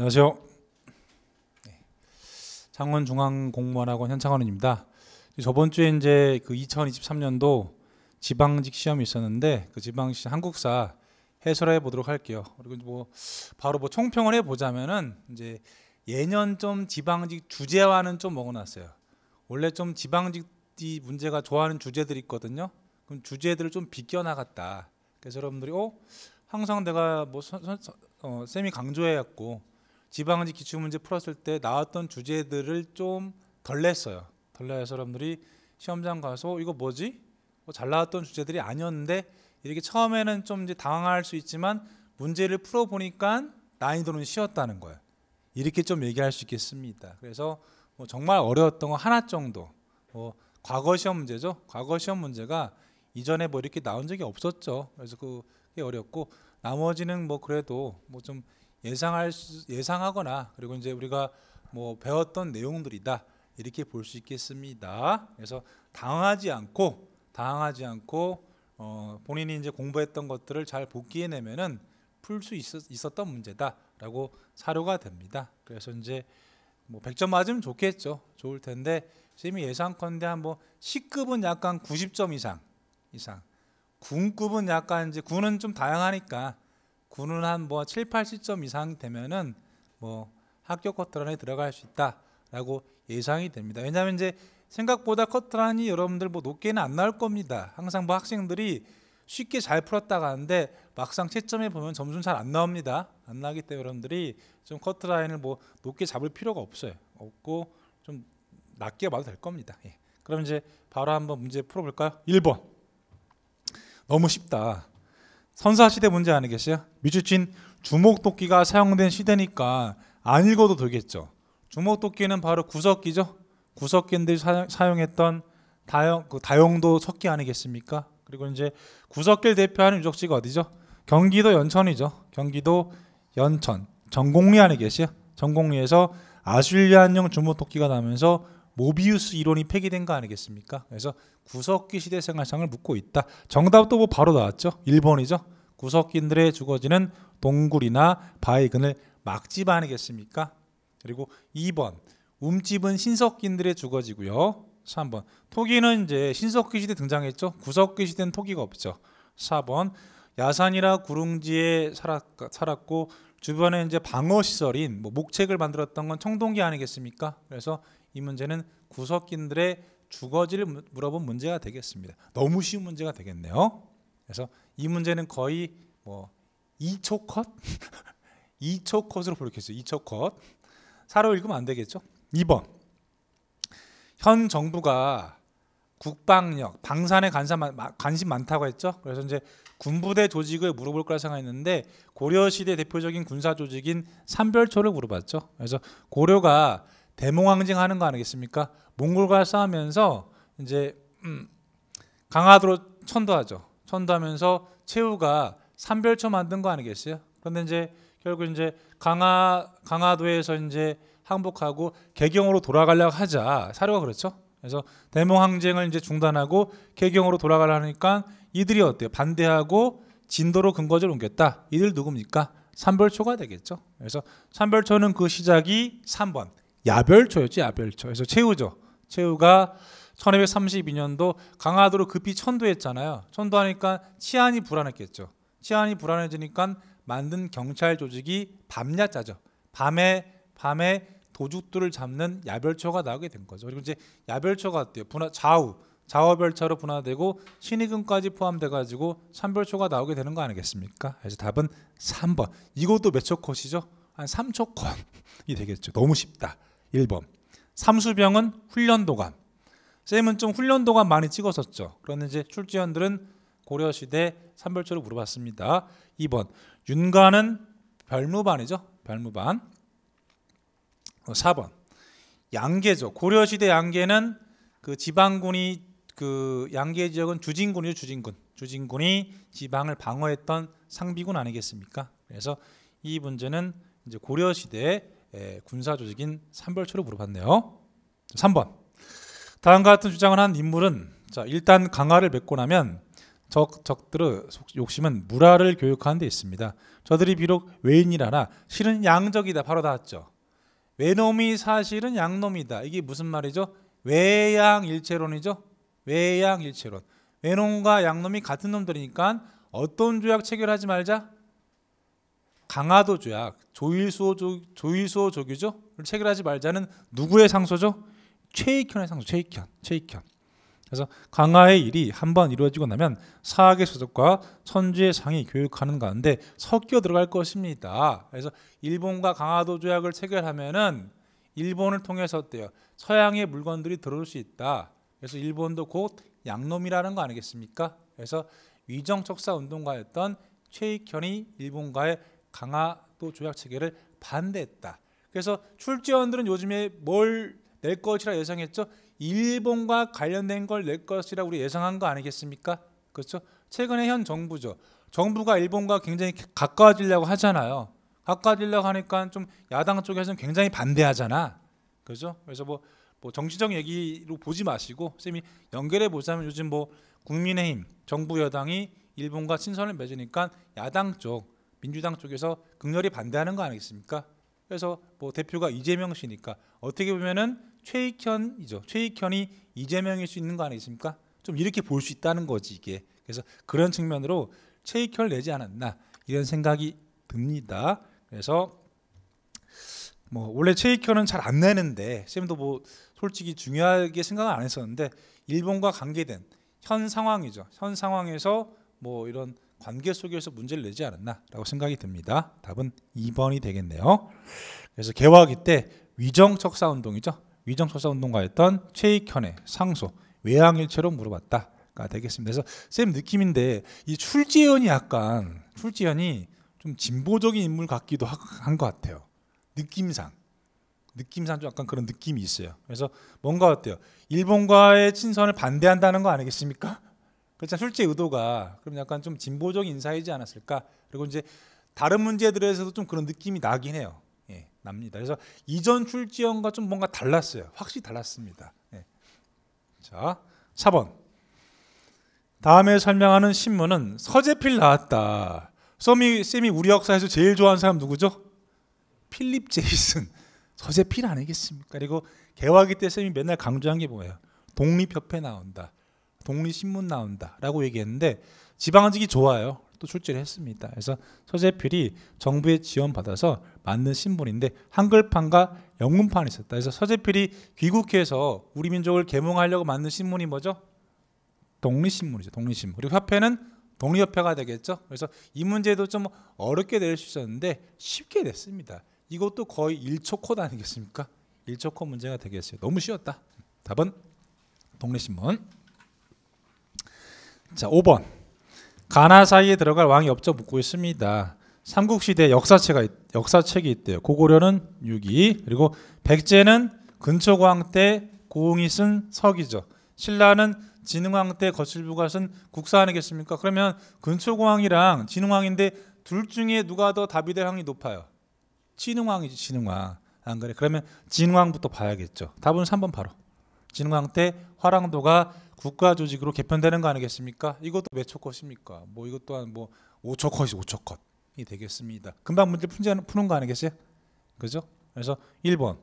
안녕하세요. 네. 창원 중앙공무원학원 현창원입니다. 저번 주에 이제 그 2023년도 지방직 시험이 있었는데 그 지방시 한국사 해설해 보도록 할게요. 그리고 뭐 바로 뭐 총평을 해 보자면은 이제 예년 좀 지방직 주제와는 좀 먹어놨어요. 원래 좀 지방직이 문제가 좋아하는 주제들이 있거든요. 그럼 주제들을 좀 비껴 나갔다. 그래서 여러분들이 어 항상 내가 뭐 선, 선, 어, 쌤이 강조해왔고 지방지 기출문제 풀었을 때 나왔던 주제들을 좀 덜 냈어요. 덜 내서 사람들이 시험장 가서 이거 뭐지? 뭐잘 나왔던 주제들이 아니었는데 이렇게 처음에는 좀 이제 당황할 수 있지만 문제를 풀어 보니까 난이도는 쉬웠다는 거예요. 이렇게 좀 얘기할 수 있겠습니다. 그래서 뭐 정말 어려웠던 거 하나 정도. 뭐 과거 시험 문제죠. 과거 시험 문제가 이전에 뭐 이렇게 나온 적이 없었죠. 그래서 그게 어렵고 나머지는 뭐 그래도 뭐좀 예상할 수, 예상하거나 그리고 이제 우리가 뭐 배웠던 내용들이다 이렇게 볼 수 있겠습니다. 그래서 당황하지 않고 당황하지 않고 어, 본인이 이제 공부했던 것들을 잘 복기해내면은 풀 수 있었던 문제다라고 사료가 됩니다. 그래서 이제 뭐 100점 맞으면 좋겠죠. 좋을 텐데 지금 예상컨대 한뭐 1급은 약간 90점 이상 이상 군급은 약간 이제 군은 좀 다양하니까 군는한뭐 7, 80점 이상 되면은 뭐 학교 커트란에 들어갈 수 있다라고 예상이 됩니다. 왜냐하면 이제 생각보다 커트란이 여러분들 뭐 높게는 안 나올 겁니다. 항상 뭐 학생들이 쉽게 잘 풀었다가 하는데 막상 채점해 보면 점수는 잘 안 나옵니다. 안 나기 때문에 여러분들이 좀 커트라인을 뭐 높게 잡을 필요가 없어요. 없고 좀 낮게 봐도 될 겁니다. 예. 그럼 이제 바로 한번 문제 풀어볼까요? 1번 너무 쉽다. 선사 시대 문제 아니겠어요? 미주친 주목도끼가 사용된 시대니까 안 읽어도 되겠죠. 주목도끼는 바로 구석기죠. 구석기인들이 사용, 했던 다용, 그 다용도 석기 아니겠습니까? 그리고 이제 구석기를 대표하는 유적지가 어디죠? 경기도 연천이죠. 경기도 연천 전곡리 안에 계시요 전곡리에서 아슐리안용 주목도끼가 나면서 모비우스 이론이 폐기된 거 아니겠습니까? 그래서 구석기 시대 생활상을 묻고 있다. 정답도 뭐 바로 나왔죠. 1번이죠. 구석기들의 인 주거지는 동굴이나 바위근을 막집 아니겠습니까? 그리고 2번 움집은 신석기들의 인 주거지고요. 3번 토기는 이제 신석기 시대 등장했죠. 구석기 시대는 토기가 없죠. 4번 야산이나 구릉지에 살았, 고 주변에 이제 방어 시설인 뭐 목책을 만들었던 건 청동기 아니겠습니까? 그래서 이 문제는 구석인들의 주거지를 물어본 문제가 되겠습니다. 너무 쉬운 문제가 되겠네요. 그래서 이 문제는 거의 뭐 2초 컷? 2초 컷으로 부르겠어요. 2초 컷. 사로 읽으면 안 되겠죠? 2번. 현 정부가 국방력, 방산에 관심 많다고 했죠. 그래서 이제 군부대 조직을 물어볼 거라 생각했는데 고려 시대 대표적인 군사 조직인 삼별초를 물어봤죠. 그래서 고려가 대몽항쟁하는 거 아니겠습니까? 몽골과 싸우면서 이제 음, 강화도로 천도하죠. 천도하면서 최후가 삼별초 만든 거 아니겠어요? 그런데 이제 결국 이제 강화 강화도에서 이제 항복하고 개경으로 돌아가려고 하자 사료가 그렇죠. 그래서 대몽항쟁을 이제 중단하고 개경으로 돌아가려니까 이들이 어때요? 반대하고 진도로 근거지를 옮겼다. 이들 누굽니까? 삼별초가 되겠죠. 그래서 삼별초는 그 시작이 3번 야별초였지 야별초. 그래서 최우죠. 최우가 1 5 3 2년도 강화도로 급히 천도했잖아요. 천도하니까 치안이 불안했겠죠. 치안이 불안해지니까 만든 경찰 조직이 밤야 짜죠. 밤에 밤에 도둑들을 잡는 야별초가 나오게 된 거죠. 그리고 이제 야별초가 어때요? 분화 좌우 좌우별차로 분화되고 신의금까지 포함돼 가지고 삼별초가 나오게 되는 거 아니겠습니까? 그래서 답은 3번. 이것도 몇초 컷이죠? 한 3초 컷이 되겠죠. 너무 쉽다. 1번. 삼수병은 훈련도감. 쌤은 좀 훈련도감 많이 찍었었죠. 그런데 이제 출제원들은 고려시대 삼별초를 물어봤습니다. 2번. 윤관은 별무반이죠. 별무반. 4번. 어, 양계죠. 고려시대 양계는 그 지방군이 그 양계 지역은 주진군이죠. 주진군. 주진군이 지방을 방어했던 상비군 아니겠습니까? 그래서 이 문제는 이제 고려시대 예, 군사 조직인 삼벌초로 물어봤네요. 3번. 다음과 같은 주장을 한 인물은 자, 일단 강화를 맺고 나면 적, 적들의 욕심은 무라를 교육하는 데 있습니다. 저들이 비록 외인이라나 실은 양적이다. 바로 나왔죠 외놈이 사실은 양놈이다. 이게 무슨 말이죠? 외양일체론이죠. 외양일체론. 외놈과 양놈이 같은 놈들이니까 어떤 조약 체결하지 말자? 강화도 조약. 조일수호조 조일수호죠 체결하지 말자는 누구의 상소죠? 최익현의 상소. 최익현. 최익현. 그래서 강화의 일이 한 번 이루어지고 나면 사학의 소속과 천주의 상이 교육하는 가운데 섞여 들어갈 것입니다. 그래서 일본과 강화도 조약을 체결하면은 일본을 통해서 어때요? 서양의 물건들이 들어올 수 있다. 그래서 일본도 곧 양놈이라는 거 아니겠습니까? 그래서 위정척사 운동가였던 최익현이 일본과의 강화 또 조약 체결을 반대했다. 그래서 출제원들은 요즘에 뭘 낼 것이라 예상했죠? 일본과 관련된 걸 낼 것이라 우리 예상한 거 아니겠습니까? 그렇죠? 최근에 현 정부죠. 정부가 일본과 굉장히 가까워지려고 하잖아요. 가까워지려고 하니까 좀 야당 쪽에서는 굉장히 반대하잖아. 그렇죠? 그래서 뭐, 뭐 정치적 얘기로 보지 마시고 쌤이 연결해 보자면 요즘 뭐 국민의힘 정부 여당이 일본과 친선을 맺으니까 야당 쪽 민주당 쪽에서 극렬히 반대하는 거 아니겠습니까? 그래서 뭐 대표가 이재명 씨니까 어떻게 보면은 최익현이죠. 최익현이 이재명일 수 있는 거 아니겠습니까? 좀 이렇게 볼 수 있다는 거지 이게. 그래서 그런 측면으로 최익현 내지 않았나 이런 생각이 듭니다. 그래서 뭐 원래 최익현은 잘 안 내는데 쌤도 뭐 솔직히 중요하게 생각을 안 했었는데 일본과 관계된 현 상황이죠. 현 상황에서 뭐 이런 관계 속에서 문제를 내지 않았나라고 생각이 듭니다. 답은 2번이 되겠네요. 그래서 개화기 때 위정척사 운동이죠. 위정척사 운동가였던 최익현의 상소 외양일체로 물어봤다가 되겠습니다. 그래서 쌤 느낌인데 이 출지현이 약간 출지현이 좀 진보적인 인물 같기도 한 것 같아요. 느낌상. 느낌상 좀 약간 그런 느낌이 있어요. 그래서 뭔가 어때요? 일본과의 친선을 반대한다는 거 아니겠습니까? 그렇죠. 술제 의도가 그럼 약간 좀 진보적인 사이지 않았을까? 그리고 이제 다른 문제들에서도 좀 그런 느낌이 나긴 해요. 예, 납니다. 그래서 이전 출지형과좀 뭔가 달랐어요. 확실히 달랐습니다. 예. 자, 4번. 다음에 설명하는 신문은 서재필 나왔다. 썸이 쌤이 우리 역사에서 제일 좋아하는 사람 누구죠? 필립 제이슨. 서재필 아니겠습니까? 그리고 개화기 때 쌤이 맨날 강조한 게 뭐예요? 독립협회 나온다. 독립신문 나온다라고 얘기했는데 지방직이 좋아요. 또 출제를 했습니다. 그래서 서재필이 정부에 지원받아서 만든 신문인데 한글판과 영문판이 있었다. 그래서 서재필이 귀국해서 우리 민족을 개몽하려고 만든 신문이 뭐죠? 독립신문이죠. 독립신문. 그리고 협회는 독립협회가 되겠죠. 그래서 이 문제도 좀 어렵게 될 수 있었는데 쉽게 됐습니다 이것도 거의 1초 코드 아니겠습니까? 1초 코 문제가 되겠어요. 너무 쉬웠다. 답은 독립신문. 자, 5번. 가나 사이에 들어갈 왕이 없죠 묻고 있습니다. 삼국시대 역사체가 역사책이 있대요. 고고려는 6위 그리고 백제는 근초고왕 때 고흥이 쓴 석이죠. 신라는 진흥왕 때 거칠부가 쓴 국사 아니겠습니까? 그러면 근초고왕이랑 진흥왕인데 둘 중에 누가 더 답이 될 확률이 높아요? 진흥왕이지 진흥왕. 안 그래? 그러면 진흥왕부터 봐야겠죠. 답은 3번 바로. 진흥왕 때 화랑도가 국가 조직으로 개편되는 거 아니겠습니까? 이것도 몇초 컷입니까? 뭐 이것 또한 뭐 5초 컷이 5초 컷이 되겠습니다. 금방 문제 푸는 거 아니겠어요? 그죠? 그래서 1번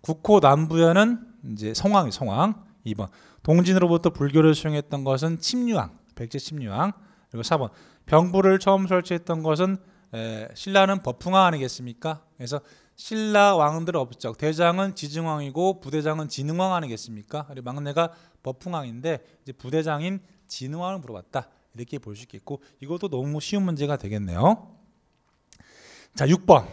국호 남부연은 이제 성황이 성황 2번 동진으로부터 불교를 수용했던 것은 침류왕 백제 침류왕 그리고 4번 병부를 처음 설치했던 것은 에, 신라는 법흥왕 아니겠습니까? 그래서 신라 왕들 업적 대장은 지증왕이고 부대장은 진흥왕 아니겠습니까? 그리고 막내가 버풍왕인데 이제 부대장인 진흥왕을 물어봤다 이렇게 볼 수 있겠고 이것도 너무 쉬운 문제가 되겠네요. 자 6번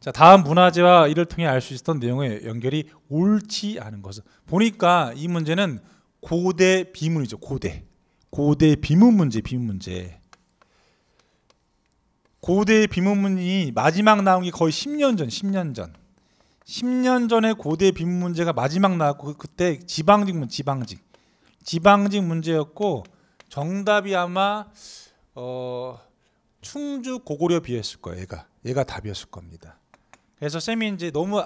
자 다음 문화재와 이를 통해 알 수 있었던 내용의 연결이 옳지 않은 것은 보니까 이 문제는 고대 비문이죠 고대 고대 비문 문제 비문 문제 고대 의 비문문이 마지막 나온 게 거의 10년 전, 10년 전. 10년 전에 고대 비문 문제가 마지막 나왔고 그, 그때 지방직 문 지방직. 지방직 문제였고 정답이 아마 어 충주 고구려 비였을 거예요. 얘가 얘가 답이었을 겁니다. 그래서 쌤이 이제 너무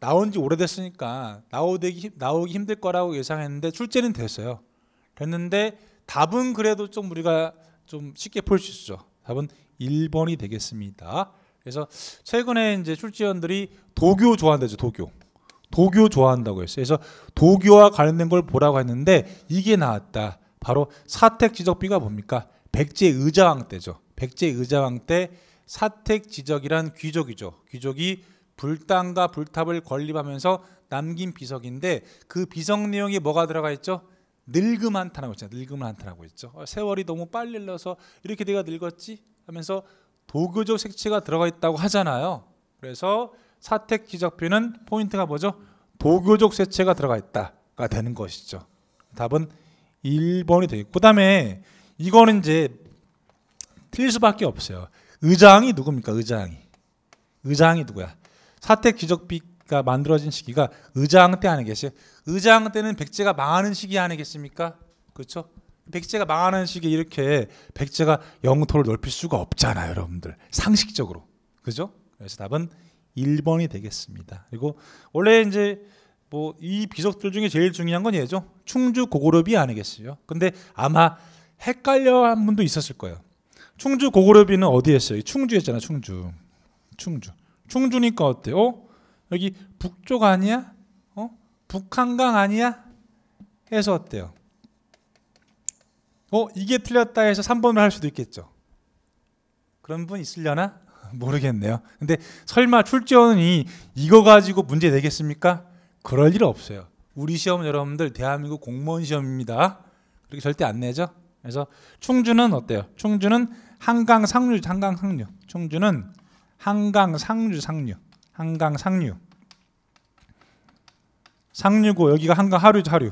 나온 지 오래됐으니까 나오기 나오기 힘들 거라고 예상했는데 출제는 됐어요. 됐는데 답은 그래도 좀 우리가 좀 쉽게 풀수 있죠. 답은 1번이 되겠습니다. 그래서 최근에 이제 출제원들이 도교 좋아한다죠. 도교. 도교 좋아한다고 했어요. 그래서 도교와 관련된 걸 보라고 했는데 이게 나왔다. 바로 사택 지적비가 뭡니까? 백제 의자왕 때죠. 백제 의자왕 때 사택 지적이란 귀족이죠. 귀족이 불당과 불탑을 건립하면서 남긴 비석인데 그 비석 내용이 뭐가 들어가 있죠? 늙음 한탄하고 있죠. 늙음 한탄하고있죠 세월이 너무 빨리 흘러서 이렇게 내가 늙었지? 하면서 도교적 색채가 들어가 있다고 하잖아요. 그래서 사택 기적표는 포인트가 뭐죠? 도교적 색채가 들어가 있다가 되는 것이죠. 답은 1번이 되겠고 그다음에 이거는 이제 틀릴 수밖에 없어요. 의장이 누굽니까? 의장이. 의장이 누구야? 사택 기적비가 만들어진 시기가 의장 때 아니겠어요? 의장 때는 백제가 망하는 시기 아니겠습니까? 그렇죠? 백제가 망하는 시기에 이렇게 백제가 영토를 넓힐 수가 없잖아요, 여러분들. 상식적으로. 그죠? 그래서 답은 1번이 되겠습니다. 그리고 원래 이제 뭐 이비석들 중에 제일 중요한 건 얘죠. 충주 고구려비 아니겠어요? 근데 아마 헷갈려 한 분도 있었을 거예요. 충주 고구려비는 어디에 있어요? 충주에 있잖아, 충주. 충주. 충주니까 어때요? 어? 여기 북쪽 아니야? 어? 북한강 아니야? 해서 어때요? 어 이게 틀렸다 해서 3번을 할 수도 있겠죠. 그런 분 있으려나? 모르겠네요. 근데 설마 출제원이 이거 가지고 문제 내겠습니까? 그럴 일 없어요. 우리 시험은 여러분들 대한민국 공무원 시험입니다. 그렇게 절대 안 내죠. 그래서 충주는 어때요? 충주는 한강 상류, 한강 상류. 충주는 한강 상류, 상류. 한강 상류. 상류고 여기가 한강 하류죠, 하류.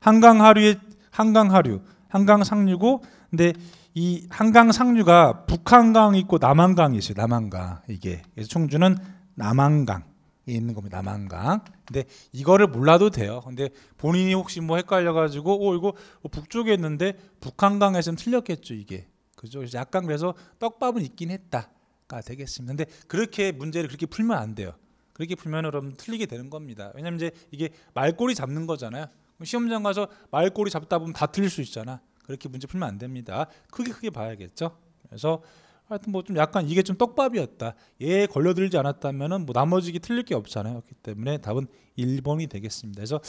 한강 하류의 한강 하류. 한강 상류고 근데 이 한강 상류가 북한강 있고 남한강이 있어요. 남한강 이게 그래서 청주는 남한강이 있는 겁니다. 남한강. 근데 이거를 몰라도 돼요. 근데 본인이 혹시 뭐 헷갈려가지고 오 이거 뭐 북쪽에 있는데 북한강에서는 틀렸겠죠 이게 그죠? 약간 그래서 떡밥은 있긴 했다가 되겠습니다. 근데 그렇게 문제를 그렇게 풀면 안 돼요. 그렇게 풀면 여러분 틀리게 되는 겁니다. 왜냐면 이제 이게 말꼬리 잡는 거잖아요. 시험장 가서 말꼬리 잡다 보면 다 틀릴 수 있잖아. 그렇게 문제 풀면 안 됩니다. 크게 크게 봐야겠죠. 그래서 하여튼 뭐 좀 약간 이게 좀 떡밥이었다. 얘에 걸려들지 않았다면은 뭐나머지게 틀릴 게 없잖아요. 그렇기 때문에 답은 1번이 되겠습니다. 그래서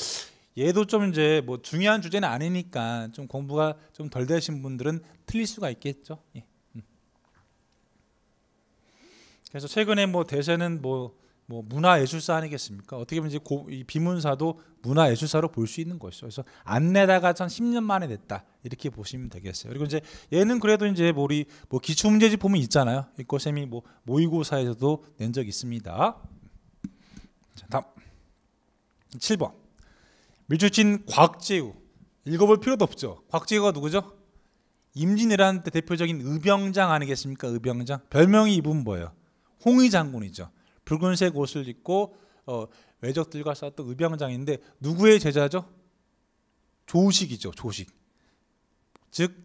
얘도 좀 이제 뭐 중요한 주제는 아니니까 좀 공부가 좀 덜 되신 분들은 틀릴 수가 있겠죠. 예. 음. 그래서 최근에 뭐 대세는 뭐뭐 문화예술사 아니겠습니까? 어떻게 보면 이제 고, 이 비문사도 문화예술사로 볼 수 있는 것이죠. 그래서 안 내다가 한 10년 만에 됐다 이렇게 보시면 되겠어요. 그리고 이제 얘는 그래도 이제 뭐 우리 뭐기초문제집 보면 있잖아요. 이거 쌤이 뭐 모의고사에서도 낸 적 있습니다. 자, 다음 7번 밀주진 곽재우 읽어볼 필요도 없죠. 곽재우가 누구죠? 임진왜란 때 대표적인 의병장 아니겠습니까? 의병장 별명이 이분 뭐예요? 홍의 장군이죠. 붉은색 옷을 입고 어, 외적들과 싸웠던 의병장인데 누구의 제자죠? 조식이죠. 조식. 즉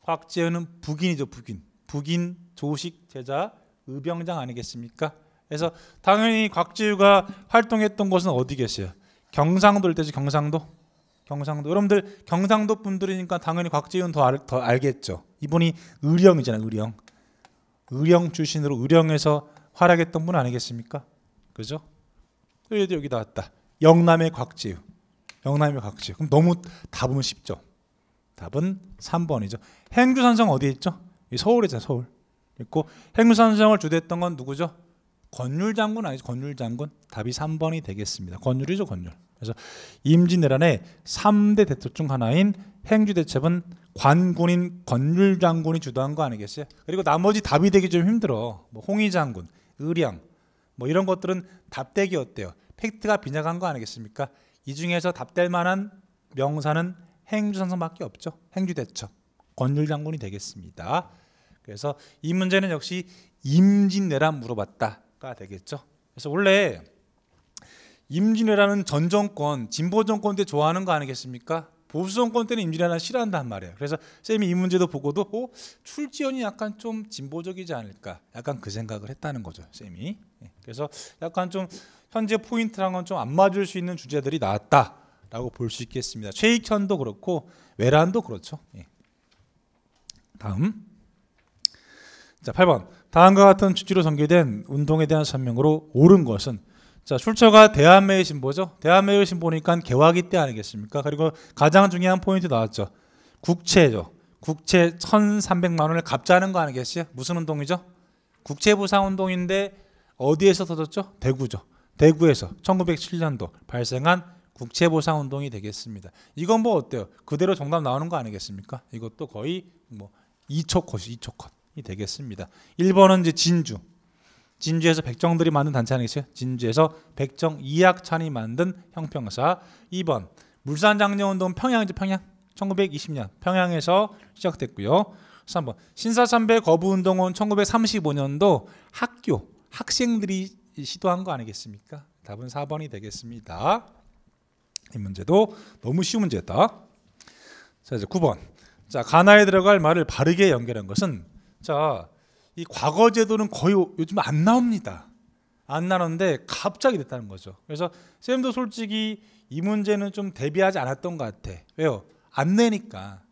곽재현은 북인이죠. 북인. 북인 조식 제자 의병장 아니겠습니까? 그래서 당연히 곽지우가 활동했던 곳은 어디겠어요? 경상도일 때죠. 경상도. 경상도. 여러분들 경상도 분들이니까 당연히 곽지우는 더, 알, 더 알겠죠. 이분이 의령이잖아요. 의령. 의령 출신으로 의령에서 활약했던 분 아니겠습니까? 그죠? 그래도 여기 나왔다. 영남의 곽지유 영남의 곽지우. 그럼 너무 답은 쉽죠. 답은 3번이죠. 행주산성 어디에 있죠? 서울에 있잖아요. 서울. 있고 행주산성을 주도했던 건 누구죠? 권율 장군 아니죠? 권율 장군. 답이 3번이 되겠습니다. 권율이죠, 권율. 그래서 임진왜란의 3대 대첩 중 하나인 행주 대첩은 관군인 권율 장군이 주도한 거 아니겠어요? 그리고 나머지 답이 되기 좀 힘들어. 뭐 홍희 장군, 의령 뭐 이런 것들은 답대기어때요 팩트가 빈약한 거 아니겠습니까? 이 중에서 답될 만한 명사는 행주선성밖에 없죠. 행주대처 권율장군이 되겠습니다. 그래서 이 문제는 역시 임진왜란 물어봤다가 되겠죠. 그래서 원래 임진왜란은 전 정권 진보 정권 때 좋아하는 거 아니겠습니까? 보수 정권 때는 임진왜란을 싫어한단 말이에요. 그래서 쌤이 이 문제도 보고도 어, 출지연이 약간 좀 진보적이지 않을까, 약간 그 생각을 했다는 거죠, 쌤이. 예, 그래서 약간 좀 현재 포인트랑은 좀 안 맞을 수 있는 주제들이 나왔다라고 볼 수 있겠습니다. 최익현도 그렇고 외란도 그렇죠. 예. 다음. 자, 8번. 다음과 같은 주지로 전개된 운동에 대한 설명으로 옳은 것은 자, 출처가 대한매일 신보죠. 대한매일 신보니까 개화기 때 아니겠습니까? 그리고 가장 중요한 포인트 나왔죠. 국채죠. 국채 1,300만 원을 갚자는 거 아니겠어요? 무슨 운동이죠? 국채부상 운동인데 어디에서 터졌죠? 대구죠. 대구에서 1907년도 발생한 국채보상 운동이 되겠습니다. 이건 뭐 어때요? 그대로 정답 나오는 거 아니겠습니까? 이것도 거의 뭐 2초 컷이 2초 컷이 되겠습니다. 1번은 이제 진주. 진주에서 백정들이 만든 단체 아니겠어요? 진주에서 백정 이학찬이 만든 형평사 2번 물산장려운동 평양이죠 평양 1920년 평양에서 시작됐고요 3번 신사참배 거부운동은 1935년도 학교 학생들이 시도한 거 아니겠습니까? 답은 4번이 되겠습니다 이 문제도 너무 쉬운 문제다자 이제 9번 자 가나에 들어갈 말을 바르게 연결한 것은 자이 과거 제도는 거의 요즘 안 나옵니다. 안 나는데 갑자기 됐다는 거죠. 그래서 쌤도 솔직히 이 문제는 좀 대비하지 않았던 것 같아. 왜요? 안 내니까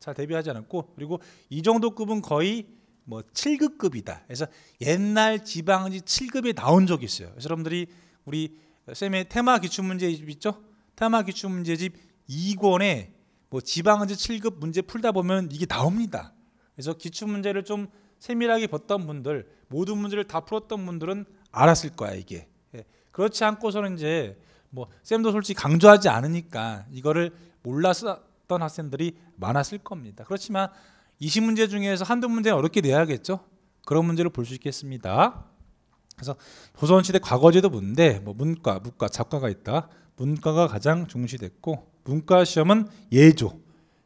잘 대비하지 않았고 그리고 이 정도 급은 거의 뭐 7급급이다. 그래서 옛날 지방지 7급에 나온 적이 있어요. 그래서 여러분들이 우리 쌤의 테마 기출 문제집 있죠? 테마 기출 문제집 2권에 뭐 지방지 7급 문제 풀다 보면 이게 나옵니다. 그래서 기출 문제를 좀 세밀하게 봤던 분들 모든 문제를 다 풀었던 분들은 알았을 거야 이게 예. 그렇지 않고서는 이제 뭐 쌤도 솔직히 강조하지 않으니까 이거를 몰랐던 었 학생들이 많았을 겁니다 그렇지만 20문제 중에서 한두 문제는 어렵게 내야겠죠 그런 문제를 볼 수 있겠습니다 그래서 조선시대 과거제도 문제 뭐 문과 무과 작과가 있다 문과가 가장 중시됐고 문과 시험은 예조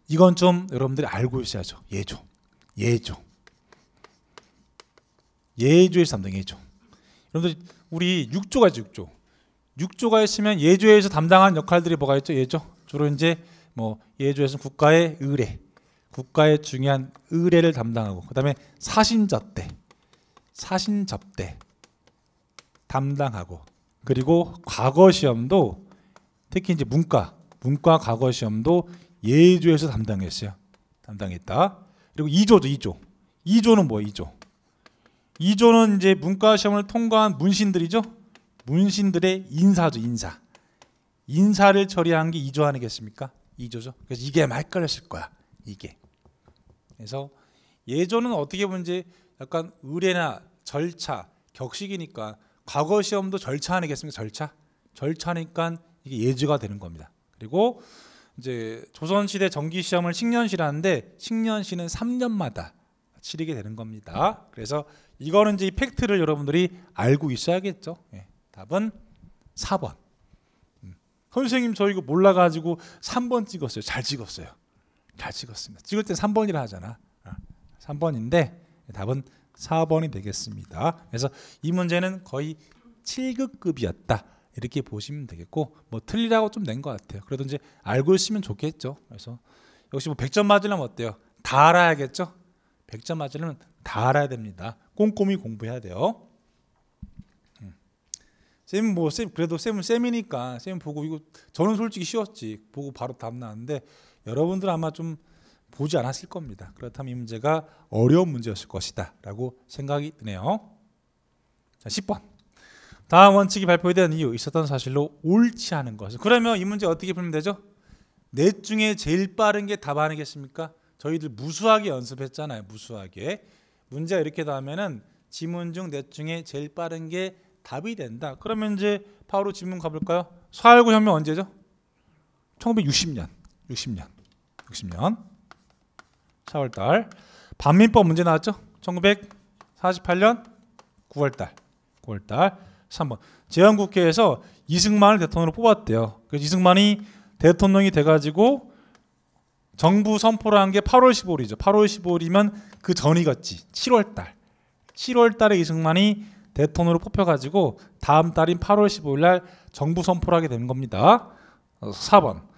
이건 좀 여러분들이 알고 있어야죠 예조 예조 예조의 1 3당 예조. 여러분들 우리 6조가 있죠 6조. 6조가 있으면 예조에서 담당한 역할들이 뭐가 있죠 예조. 주로 이제 뭐 예조에서는 국가의 의뢰, 국가의 중요한 의뢰를 담당하고 그다음에 사신접대사신접대 담당하고 그리고 과거 시험도 특히 이제 문과, 문과 과거 시험도 예조에서 담당했어요. 담당했다. 그리고 2조죠, 2조. 2조는 뭐예요, 2조? 2조는 이제 문과 시험을 통과한 문신들이죠. 문신들의 인사죠, 인사. 인사를 처리한 게 2조 아니겠습니까? 2조죠. 그래서 이게 말깔렸을 거야. 이게. 그래서 예조는 어떻게 보면 이제 약간 의뢰나 절차, 격식이니까 과거 시험도 절차 아니겠습니까? 절차. 절차니까 이게 예조가 되는 겁니다. 그리고 이제 조선시대 정기 시험을 식년시라는데 식년시는 3년마다 치르게 되는 겁니다. 그래서 이거는 이제 이 팩트를 여러분들이 알고 있어야겠죠. 예, 답은 4번. 음. 선생님 저 이거 몰라가지고 3번 찍었어요. 잘 찍었어요. 잘 찍었습니다. 찍을 때 3번이라 하잖아. 3번인데 어, 답은 4번이 되겠습니다. 그래서 이 문제는 거의 7급급이었다. 이렇게 보시면 되겠고 뭐 틀리라고 좀 낸 것 같아요. 그래도 이제 알고 있으면 좋겠죠. 그래서 역시 뭐 100점 맞으려면 어때요? 다 알아야겠죠. 100점 맞으려면 다 알아야 됩니다. 꼼꼼히 공부해야 돼요. 음. 쌤, 뭐, 쌤, 그래도 쌤은 쌤이니까, 쌤 보고, 이거, 저는 솔직히 쉬웠지. 보고 바로 답나는데, 왔 여러분들 아마 좀 보지 않았을 겁니다. 그렇다면 이 문제가 어려운 문제였을 것이다. 라고 생각이 드네요. 자, 10번. 다음 원칙이 발표된 이유, 있었던 사실로 옳지 않은 것을. 그러면 이 문제 어떻게 풀면 되죠? 넷 중에 제일 빠른 게 답 아니겠습니까? 저희들 무수하게 연습했잖아요. 무수하게. 문제가 이렇게 나면은 지문 중 넷 중에 제일 빠른 게 답이 된다. 그러면 이제 바로 지문 가볼까요? 4.19 혁명 언제죠? 1960년. 60년. 60년. 4월달. 반민법 문제 나왔죠? 1948년 9월달. 9월달. 3번. 제헌국회에서 이승만을 대통령으로 뽑았대요. 그래서 이승만이 대통령이 돼가지고 정부 선포라는 게 8월 15일이죠. 8월 15일이면 그 전이겠지. 7월 달. 7월 달에 이승만이 대통령으로 뽑혀가지고 다음 달인 8월 15일 날 정부 선포를 하게 되는 겁니다. 4번. 어,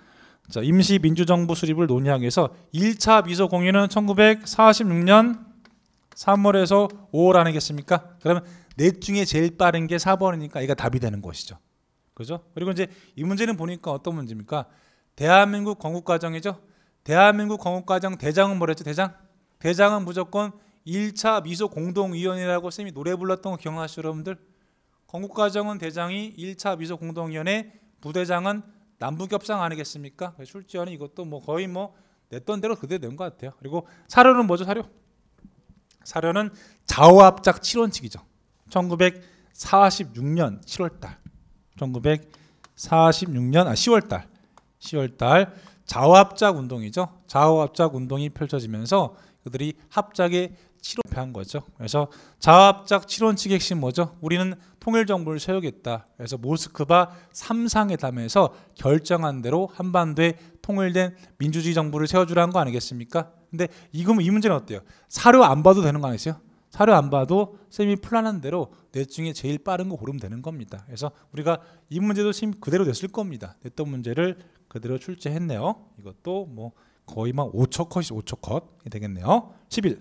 자, 임시 민주정부 수립을 논의하기 위해서 1차 미소 공유는 1946년 3월에서 5월 아니겠습니까? 그러면 넷 중에 제일 빠른 게 4번이니까 이가 답이 되는 것이죠. 그죠? 그리고 이제 이 문제는 보니까 어떤 문제입니까? 대한민국 건국 과정이죠. 대한민국 건국과정 대장은 뭐랬죠? 대장? 대장은 무조건 1차 미소 공동위원이라고 쌤이 노래 불렀던 거 기억나시죠, 여러분들? 건국과정은 대장이 1차 미소 공동위원회, 부대장은 남북협상 아니겠습니까? 출지원이 이것도 뭐 거의 뭐 냈던 대로 그대로 낸것 같아요. 그리고 사료는 뭐죠, 사료? 사료는 좌우합작 7원칙이죠. 1946년 7월달, 1946년 아 10월달, 10월달 자우합작 운동이죠. 자우합작 운동이 펼쳐지면서 그들이 합작에 치론패한 거죠. 그래서 자합작 치론칙의 핵심 뭐죠? 우리는 통일 정부를 세우겠다. 그래서 모스크바 3상회 담에서 결정한 대로 한반도에 통일된 민주주의 정부를 세워주라는 거 아니겠습니까? 근데 이거면 이 문제는 어때요? 사료 안 봐도 되는 거 아니세요? 사료 안 봐도 쌤이 플라한 대로 넷 중에 제일 빠른 거 고르면 되는 겁니다. 그래서 우리가 이 문제도 쌤 그대로 됐을 겁니다. 냈던 문제를 그대로 출제했네요. 이것도 뭐 거의 막 5초 컷이 5초 컷이 되겠네요. 11.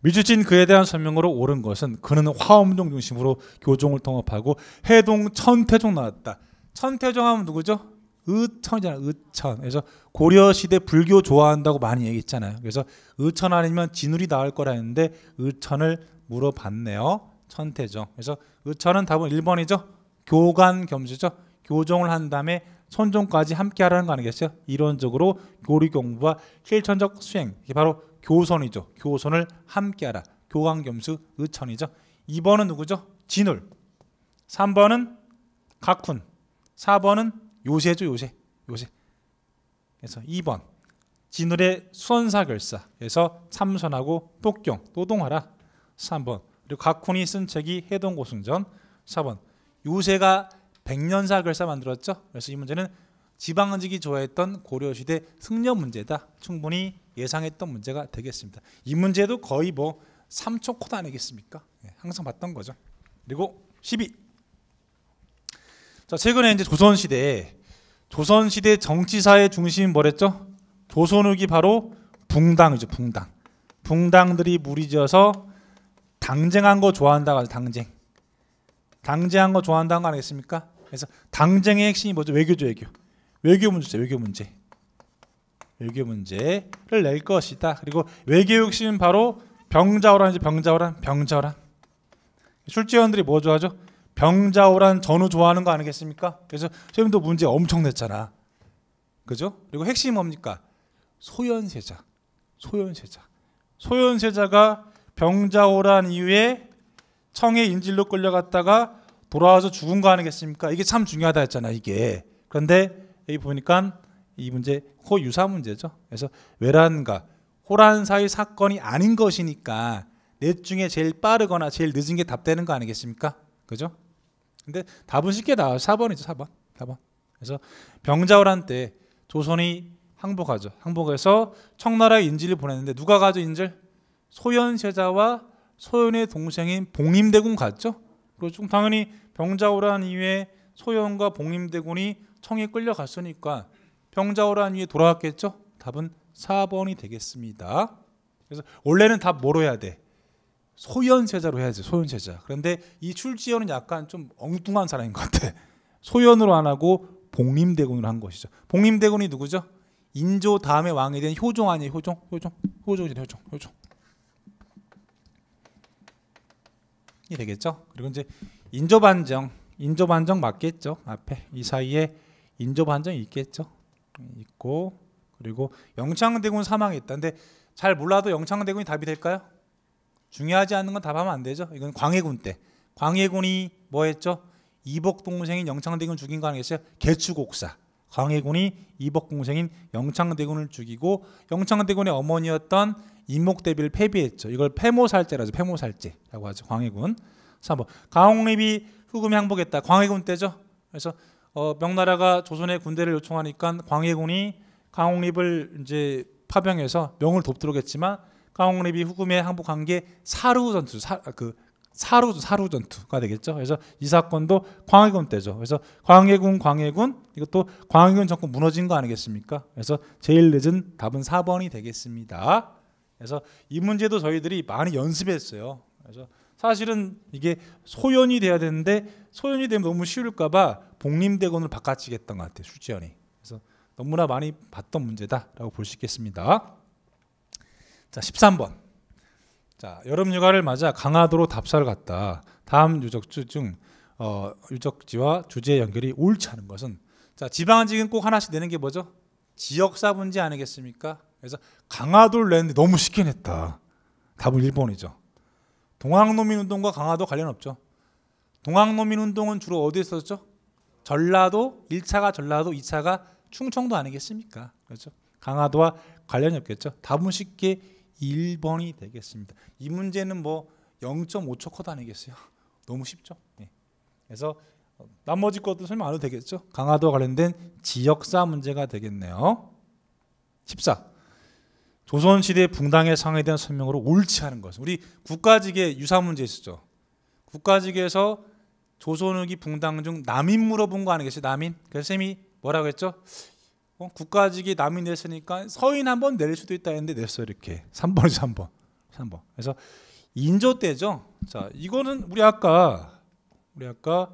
밀주진 그에 대한 설명으로 옳은 것은 그는 화엄종 중심으로 교종을 통합하고 해동 천태종 나왔다. 천태종 하면 누구죠? 의천이잖아 의천. 그래서 고려 시대 불교 좋아한다고 많이 얘기했잖아요. 그래서 의천 아니면 진울이 나올 거라 했는데 의천을 물어봤네요. 천태종. 그래서 의천은 답은 1번이죠. 교관 겸수죠. 교종을 한 다음에 선종까지 함께하라는 거 아니겠어요? 이론적으로 교리 공부와 실천적 수행 이게 바로 교선이죠. 교선을 함께하라. 교황 겸수 의천이죠. 2번은 누구죠? 진울. 3번은 각훈. 4번은 요새죠, 요새. 요새. 그래서 2번. 진울의 수원사 결사에서 참선하고 폭경, 노동하라. 3번. 그리고 각훈이 쓴 책이 해동고승전. 4번. 요새가 백년사 결사 만들었죠. 그래서 이 문제는 지방직이 은 좋아했던 고려시대 승려 문제다. 충분히 예상했던 문제가 되겠습니다. 이 문제도 거의 뭐 3초 코드 아니겠습니까? 예, 항상 봤던 거죠. 그리고 12. 자, 최근에 이제 조선시대에 조선시대 정치사의 중심이 뭐랬죠? 조선욱이 바로 붕당이죠, 붕당. 붕당들이 무리지어서 당쟁한 거 좋아한다고 하죠, 당쟁. 당쟁한 거 좋아한다는 거 아니겠습니까? 그래서 당쟁의 핵심이 뭐죠? 외교죠, 외교. 외교 문제죠, 외교 문제. 외교 문제를 낼 것이다. 그리고 외교 핵심은 바로 병자호란이죠, 병자호란, 병자호란. 술지원들이 뭐 좋아하죠? 병자호란 전후 좋아하는 거 아니겠습니까? 그래서 지금도 문제 엄청 냈잖아. 그죠? 그리고 핵심이 뭡니까? 소현세자. 소현세자. 소현세자가 병자호란 이후에 청의 인질로 끌려갔다가 돌아와서 죽은 거 아니겠습니까? 이게 참 중요하다 했잖아 이게. 그런데 여기 보니까 이 문제 호유사 문제죠. 그래서 왜란가 호란 사이 사건이 아닌 것이니까 넷 중에 제일 빠르거나 제일 늦은 게 답되는 거 아니겠습니까? 그죠? 근데 답은 쉽게 나와요. 4번이죠. 4번. 4번. 그래서 병자호란 때 조선이 항복하죠. 항복해서 청나라에 인질을 보냈는데 누가 가죠 인질? 소현세자와 소현의 동생인 봉임대군 갔죠. 그리고 당연히 병자호란 이후에 소현과 봉임대군이 청에 끌려갔으니까 병자호란 이후에 돌아왔겠죠? 답은 4번이 되겠습니다. 그래서 원래는 답 뭐로 해야 돼? 소현세자로 해야지 소현세자. 그런데 이 출지현은 약간 좀 엉뚱한 사람인 것 같아. 소현으로 안 하고 봉림대군으로 한 것이죠. 봉림대군이 누구죠? 인조 다음에 왕이 된 효종 아니에요? 효종, 효종, 효종이죠, 효종, 효종. 이 되겠죠? 그리고 이제 인조 반정, 인조 반정 맞겠죠. 앞에 이 사이에 인조 반정이 있겠죠. 있고 그리고 영창대군 사망했다 근데 잘 몰라도 영창대군이 답이 될까요? 중요하지 않은 건 답하면 안 되죠. 이건 광해군 때. 광해군이 뭐 했죠? 이복 동생인 영창대군 죽인 거 아니겠어요? 개추곡사. 광해군이 이복 동생인 영창대군을 죽이고 영창대군의 어머니였던 임목대비를패비했죠 이걸 패모살제라죠패모살제라고 하죠. 광해군. 3번 가홍립이 후금에 복했다 광해군 때죠. 그래서 어, 명나라가 조선의 군대를 요청하니까 광해군이 가홍립을 이제 파병해서 명을 돕도록 했지만 가홍립이 후금에 항복한 게 사루 전투, 사, 아, 그 사루 사루 전투가 되겠죠. 그래서 이 사건도 광해군 때죠. 그래서 광해군 광해군 이것도 광해군 정권 무너진 거 아니겠습니까? 그래서 제일 늦은 답은 4번이 되겠습니다. 그래서 이 문제도 저희들이 많이 연습했어요. 그래서 사실은 이게 소연이 돼야 되는데 소연이 되면 너무 쉬울까봐 복림대건을 바꿔치겠던 것 같아요. 수지연이. 그래서 너무나 많이 봤던 문제다라고 볼 수 있겠습니다. 자, 13번. 자, 여름 휴가를 맞아 강화도로 답사를 갔다. 다음 유적지 중 어, 유적지와 주제의 연결이 옳지 않은 것은 자, 지방지은꼭 하나씩 내는 게 뭐죠? 지역사분제 아니겠습니까? 그래서 강화도를 내는데 너무 쉽게 냈다. 답은 1번이죠. 동학농민운동과 강화도 관련 없죠. 동학농민운동은 주로 어디에 있었죠? 전라도 1차가 전라도 2차가 충청도 아니겠습니까? 그렇죠? 강화도와 관련이 없겠죠. 답은 쉽게 1번이 되겠습니다. 이 문제는 뭐 0.5초 컷 아니겠어요? 너무 쉽죠. 네. 그래서 나머지 것도 설명 안 해도 되겠죠. 강화도와 관련된 지역사 문제가 되겠네요. 14. 조선시대 붕당의 상에 대한 설명으로 옳지 않은 것은 우리 국가직의 유사 문제 있었죠. 국가직에서 조선욱기 붕당 중 남인 물어본 거 아니 겠어요? 남인? 그래서 쌤이 뭐라고 했죠? 어? 국가직이 남인 됐으니까 서인 한번낼 수도 있다 했는데 냈어 이렇게 3번이죠 3번 3번 그래서 인조 때죠 자 이거는 우리 아까 우리 아까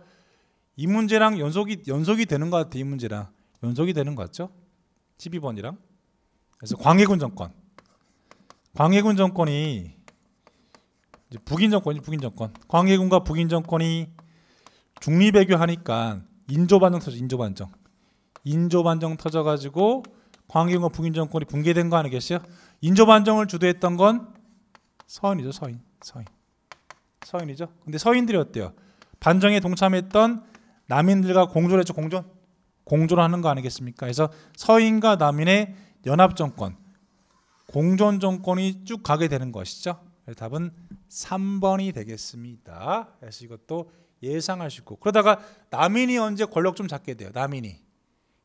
이 문제랑 연속이 연속이 되는 것 같아 이 문제랑 연속이 되는 것 같죠 12번이랑 그래서 광해군 정권. 광해군 정권이 이제 북인 정권이 북인 정권. 광해군과 북인 정권이 중립외교하니까 인조반정 터져 인조반정. 인조반정 터져가지고 광해군과 북인 정권이 붕괴된 거 아니겠어요? 인조반정을 주도했던 건 서인이죠 서인 서인 서인이죠. 근데 서인들이 어때요? 반정에 동참했던 남인들과 공존했죠 공존 공존하는 거 아니겠습니까? 그래서 서인과 남인의 연합정권, 공존정권이 쭉 가게 되는 것이죠. 답은 3번이 되겠습니다. 그래서 이것도 예상하시고 그러다가 남인이 언제 권력 좀 잡게 돼요. 남인이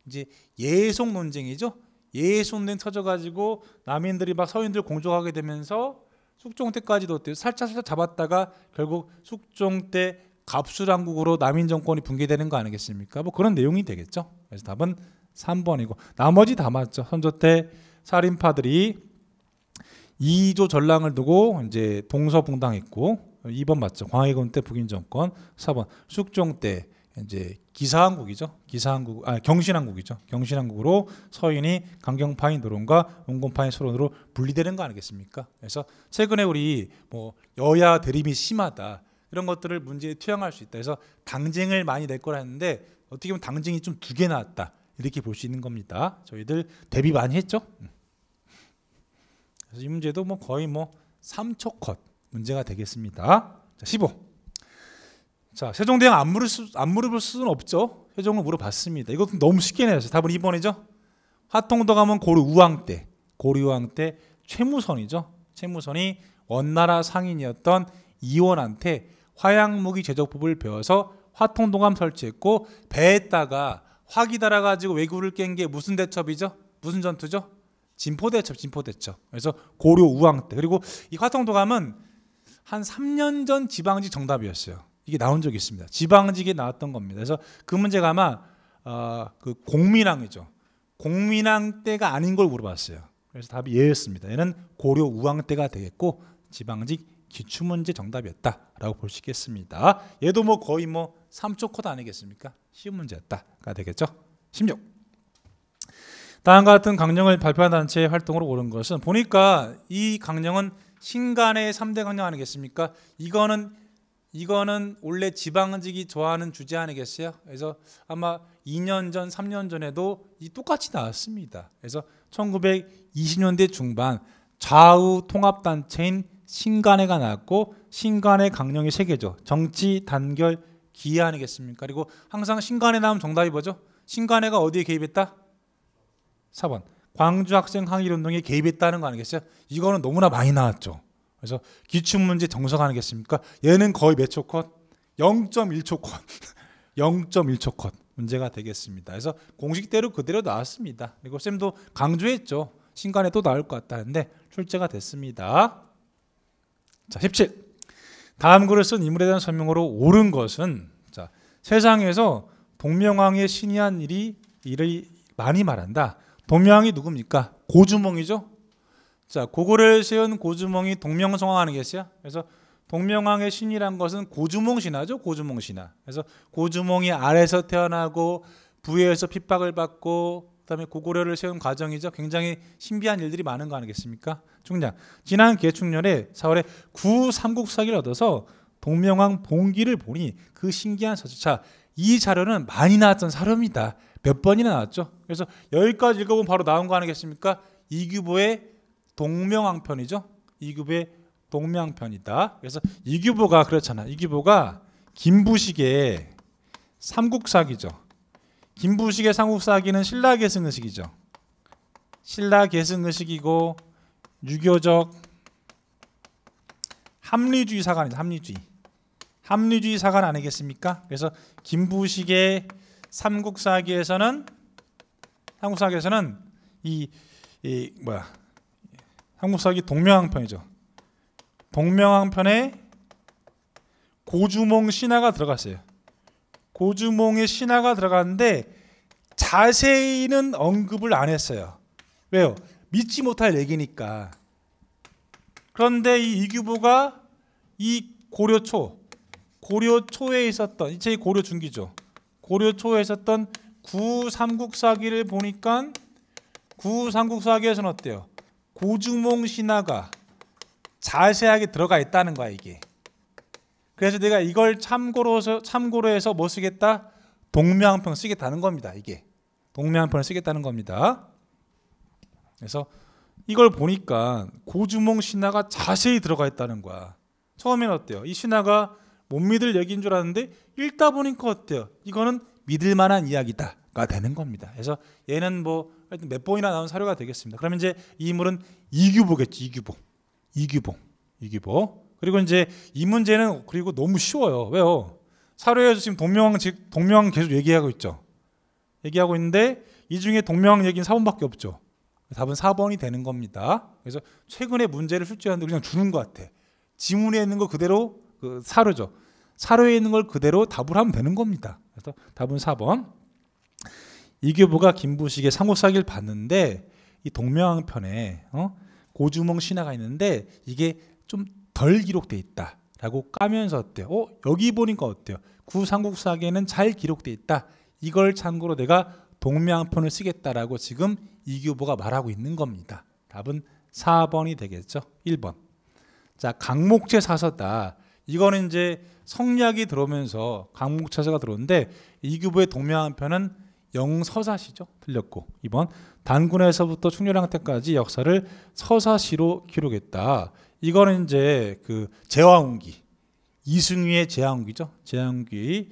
이제 예속 논쟁이죠. 예속 논쟁 터져가지고 남인들이 막 서인들 공조하게 되면서 숙종 때까지도 어때요? 살짝살짝 잡았다가 결국 숙종 때 갑술왕국으로 남인 정권이 붕괴되는 거 아니겠습니까? 뭐 그런 내용이 되겠죠. 그래서 답은 3번이고 나머지 다 맞죠. 선조태 살인파들이 2조 전랑을 두고 이제 동서붕당했고 2번 맞죠. 광해군 때 북인 정권 4번 숙종 때 이제 기사항국이죠. 기사항국 아 경신항국이죠. 경신항국으로 서인이 강경파인 노론과 온건파인 소론으로 분리되는 거 아니겠습니까? 그래서 최근에 우리 뭐 여야 대립이 심하다 이런 것들을 문제에 투영할 수 있다. 그래서 당쟁을 많이 낼 거라 했는데 어떻게 보면 당쟁이 좀 두 개 나왔다. 이렇게 볼 수 있는 겁니다. 저희들 대비 많이 했죠? 음. 그래서 이 문제도 뭐 거의 뭐 3초 컷 문제가 되겠습니다. 자, 15. 자, 세종대왕 안, 물을 수, 안 물어볼 수는 없죠. 세종을 물어봤습니다. 이것도 너무 쉽게 내렸어요. 답은 2번이죠. 화통도 가면 고려 우왕 때, 고려 우왕 때 최무선이죠. 최무선이 원나라 상인이었던 이원한테 화양무기 제조법을 배워서 화통동감 설치했고 배에다가 화기 달아가지고 왜구를 깬 게 무슨 대첩이죠? 무슨 전투죠? 진포대첩, 진포대첩. 그래서 고려 우왕 때. 그리고 이 화성도감은 한 3년 전 지방직 정답이었어요. 이게 나온 적이 있습니다. 지방직에 나왔던 겁니다. 그래서 그 문제가 아마 어, 그 공민왕이죠. 공민왕 때가 아닌 걸 물어봤어요. 그래서 답이 예였습니다. 얘는 고려 우왕 때가 되겠고 지방직 기출문제 정답이었다라고 볼 수 있겠습니다. 얘도 뭐 거의 뭐 3초 코드 아니겠습니까? 쉬운 문제였다가 되겠죠. 16. 다음과 같은 강령을 발표한 단체의 활동으로 오른 것은 보니까 이 강령은 신간의 3대 강령 아니겠습니까? 이거는 이거는 원래 지방직이 좋아하는 주제 아니겠어요? 그래서 아마 2년 전, 3년 전에도 이 똑같이 나왔습니다. 그래서 1920년대 중반 좌우 통합단체인 신간회가 나왔고 신간회 강령의 세계죠. 정치, 단결, 기이 아니겠습니까? 그리고 항상 신간에 나오면 정답이 뭐죠? 신간회가 어디에 개입했다? 4번. 광주 학생 항일 운동에 개입했다는 거 아니겠어요? 이거는 너무나 많이 나왔죠. 그래서 기출 문제 정석 아니겠습니까? 얘는 거의 몇초 컷? 0.1초 컷. 0.1초 컷 문제가 되겠습니다. 그래서 공식대로 그대로 나왔습니다. 그리고 쌤도 강조했죠. 신간에 또 나올 것 같다는데 출제가 됐습니다. 자, 17. 다음 글을 쓴 인물에 대한 설명으로 옳은 것은 자, 세상에서 동명왕의 신이 한 일이 이를 많이 말한다. 동명왕이 누굽니까? 고주몽이죠. 자, 고거를 세운 고주몽이 동명성왕 아니겠어요? 그래서 동명왕의 신이란 것은 고주몽 신화죠. 고주몽 신화. 그래서 고주몽이 아래서 태어나고 부에서 핍박을 받고 그다음에 고구려를 세운 과정이죠. 굉장히 신비한 일들이 많은 거 아니겠습니까? 중량 지난 개축년에 4월에 구삼국사기를 얻어서 동명왕 봉기를 보니 그 신기한 서주차 이 자료는 많이 나왔던 사료입니다. 몇 번이나 나왔죠. 그래서 여기까지 읽어보면 바로 나온 거 아니겠습니까? 이규보의 동명왕편이죠. 이규보의 동명편이다. 그래서 이규보가 그렇잖아. 이규보가 김부식의 삼국사기죠. 김부식의 삼국사기는 신라 계승 의식이죠. 신라 계승 의식이고 유교적 합리주의 사관이죠. 합리주의. 합리주의 사관 아니겠습니까? 그래서 김부식의 삼국사기에서는 삼국사기에서는 이, 이 뭐야 삼국사기 동명왕편이죠. 동명왕편에 고주몽 신화가 들어갔어요. 고주몽의 신화가 들어가는데 자세히는 언급을 안 했어요. 왜요? 믿지 못할 얘기니까. 그런데 이 이규보가 이 고려 초, 고려 초에 있었던 이제 고려 중기죠. 고려 초에 있었던 구삼국사기를 보니까 구삼국사기에서는 어때요? 고주몽 신화가 자세하게 들어가 있다는 거야 이게. 그래서 내가 이걸 참고로 해서, 참고로 해서 뭐 쓰겠다? 동명한편 쓰겠다는 겁니다. 이게 동명한편을 쓰겠다는 겁니다. 그래서 이걸 보니까 고주몽 신화가 자세히 들어가 있다는 거야. 처음엔 어때요? 이 신화가 못 믿을 얘기인 줄 알았는데 읽다 보니까 어때요? 이거는 믿을 만한 이야기다가 되는 겁니다. 그래서 얘는 뭐 하여튼 몇 번이나 나온 사료가 되겠습니다. 그러면 이제 이물은 이규보겠지. 이규보. 이규보. 이규보. 그리고 이제 이 문제는 그리고 너무 쉬워요. 왜요? 사료에서 지금 동명왕 동명왕 계속 얘기하고 있죠. 얘기하고 있는데 이 중에 동명왕 얘기는 4번밖에 없죠. 답은 4번이 되는 겁니다. 그래서 최근에 문제를 출제하는데 그냥 주는 것 같아. 지문에 있는 거 그대로 그 사료죠. 사료에 있는 걸 그대로 답을 하면 되는 겁니다. 그래서 답은 4번. 이교부가 김부식의 상호사기를 봤는데 이 동명왕 편에 어? 고주몽 신화가 있는데 이게 좀덜 기록돼 있다라고 까면서 어때요? 어 여기 보니까 어때요? 구삼국사기는잘 기록돼 있다. 이걸 참고로 내가 동명편을 쓰겠다라고 지금 이규보가 말하고 있는 겁니다. 답은 4번이 되겠죠. 1번. 자, 강목제 사서다. 이거는 이제 성략이 들어오면서 강목차서가 들어오는데 이규보의 동명한 편은 영서사시죠. 틀렸고. 2번 단군에서부터 충렬왕태까지 역사를 서사시로 기록했다. 이거는 이제 그제왕기 이승유의 제왕기죠제왕기가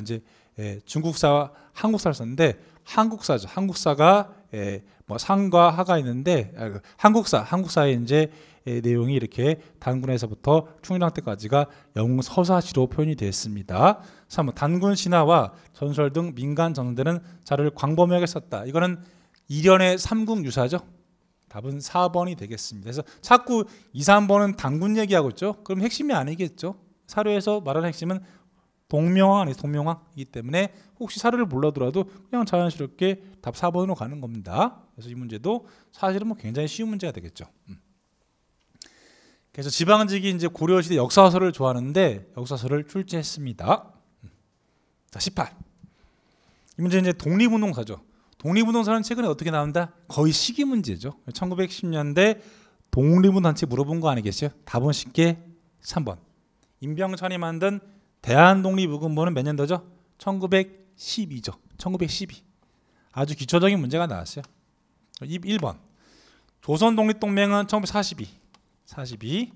이제 예, 중국사 한국사를 썼는데 한국사죠. 한국사가 예, 뭐 상과 하가 있는데 아, 그 한국사 한국사에 이제 내용이 이렇게 단군에서부터 충렬왕 때까지가 영웅 서사시로 표현이 됐습니다. 3 단군 신화와 전설 등 민간 전문되는 자를 광범위하게 썼다. 이거는 이련의 삼국 유사죠. 답은 4번이 되겠습니다. 그래서 자꾸 2, 3번은 단군 얘기하고 있죠. 그럼 핵심이 아니겠죠. 사료에서 말하는 핵심은 동명왕 아니 동명왕이기 때문에 혹시 사료를 몰라더라도 그냥 자연스럽게 답 4번으로 가는 겁니다. 그래서 이 문제도 사실은 뭐 굉장히 쉬운 문제가 되겠죠. 음. 그래서 지방직이 이제 고려시대 역사서를 좋아하는데 역사서를 출제했습니다. 자, 18. 이 문제 는 이제 독립운동사죠. 독립운동사는 최근에 어떻게 나온다? 거의 시기 문제죠. 1910년대 독립운동 단체 물어본 거 아니겠어요? 답은 쉽게 3번. 임병천이 만든 대한독립의금본은 몇 년도죠? 1912죠. 1912. 아주 기초적인 문제가 나왔어요. 1번. 조선독립동맹은 1942. 42